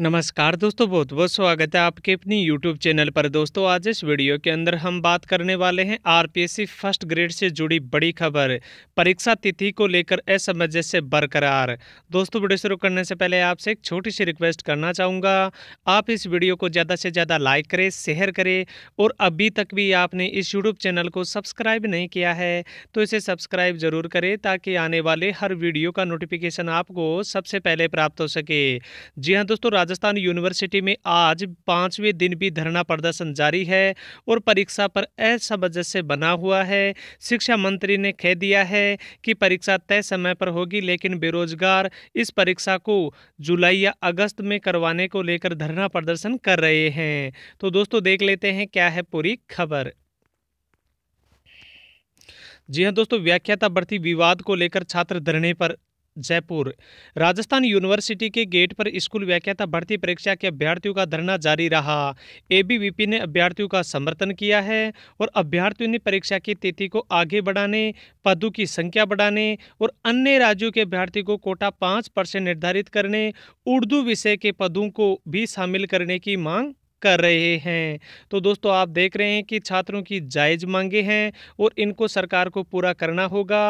नमस्कार दोस्तों बहुत बहुत स्वागत है आपके अपनी यूट्यूब चैनल पर दोस्तों आज इस वीडियो के अंदर हम बात करने वाले हैं आर फर्स्ट ग्रेड से जुड़ी बड़ी खबर परीक्षा तिथि को लेकर से बरकरार दोस्तों वीडियो शुरू करने से पहले आपसे एक छोटी सी रिक्वेस्ट करना चाहूँगा आप इस वीडियो को ज़्यादा से ज़्यादा लाइक करें शेयर करें और अभी तक भी आपने इस यूट्यूब चैनल को सब्सक्राइब नहीं किया है तो इसे सब्सक्राइब ज़रूर करें ताकि आने वाले हर वीडियो का नोटिफिकेशन आपको सबसे पहले प्राप्त हो सके जी हाँ दोस्तों राजस्थान यूनिवर्सिटी में आज पाँचवें दिन भी धरना प्रदर्शन जारी है और परीक्षा पर असमंजस्य बना हुआ है शिक्षा मंत्री ने कह दिया है कि परीक्षा तय समय पर होगी लेकिन बेरोजगार इस परीक्षा को जुलाई या अगस्त में करवाने को लेकर धरना प्रदर्शन कर रहे हैं तो दोस्तों देख लेते हैं क्या है पूरी खबर जी हाँ दोस्तों व्याख्याता भर्ती विवाद को लेकर छात्र धरने पर जयपुर राजस्थान यूनिवर्सिटी के गेट पर स्कूल व्याख्याता भर्ती परीक्षा के अभ्यर्थियों का धरना जारी रहा एबीवीपी ने अभ्यर्थियों का समर्थन किया है और अभ्यर्थियों ने परीक्षा की तिथि को आगे बढ़ाने पदों की संख्या बढ़ाने और अन्य राज्यों के अभ्यर्थियों को कोटा पाँच परसेंट निर्धारित करने उर्दू विषय के पदों को भी शामिल करने की मांग कर रहे हैं तो दोस्तों आप देख रहे हैं कि छात्रों की जायज़ मांगे हैं और इनको सरकार को पूरा करना होगा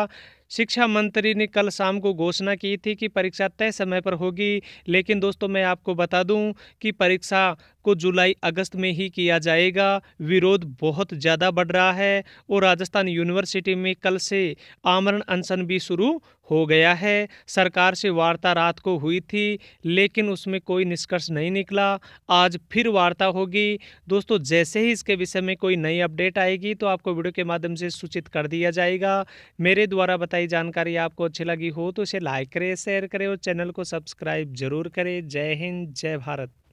शिक्षा मंत्री ने कल शाम को घोषणा की थी कि परीक्षा तय समय पर होगी लेकिन दोस्तों मैं आपको बता दूं कि परीक्षा को जुलाई अगस्त में ही किया जाएगा विरोध बहुत ज़्यादा बढ़ रहा है और राजस्थान यूनिवर्सिटी में कल से आमरण अनशन भी शुरू हो गया है सरकार से वार्ता रात को हुई थी लेकिन उसमें कोई निष्कर्ष नहीं निकला आज फिर वार्ता होगी दोस्तों जैसे ही इसके विषय में कोई नई अपडेट आएगी तो आपको वीडियो के माध्यम से सूचित कर दिया जाएगा मेरे द्वारा बता बताई जानकारी आपको अच्छी लगी हो तो इसे लाइक करें शेयर करें और चैनल को सब्सक्राइब जरूर करें जय हिंद जय भारत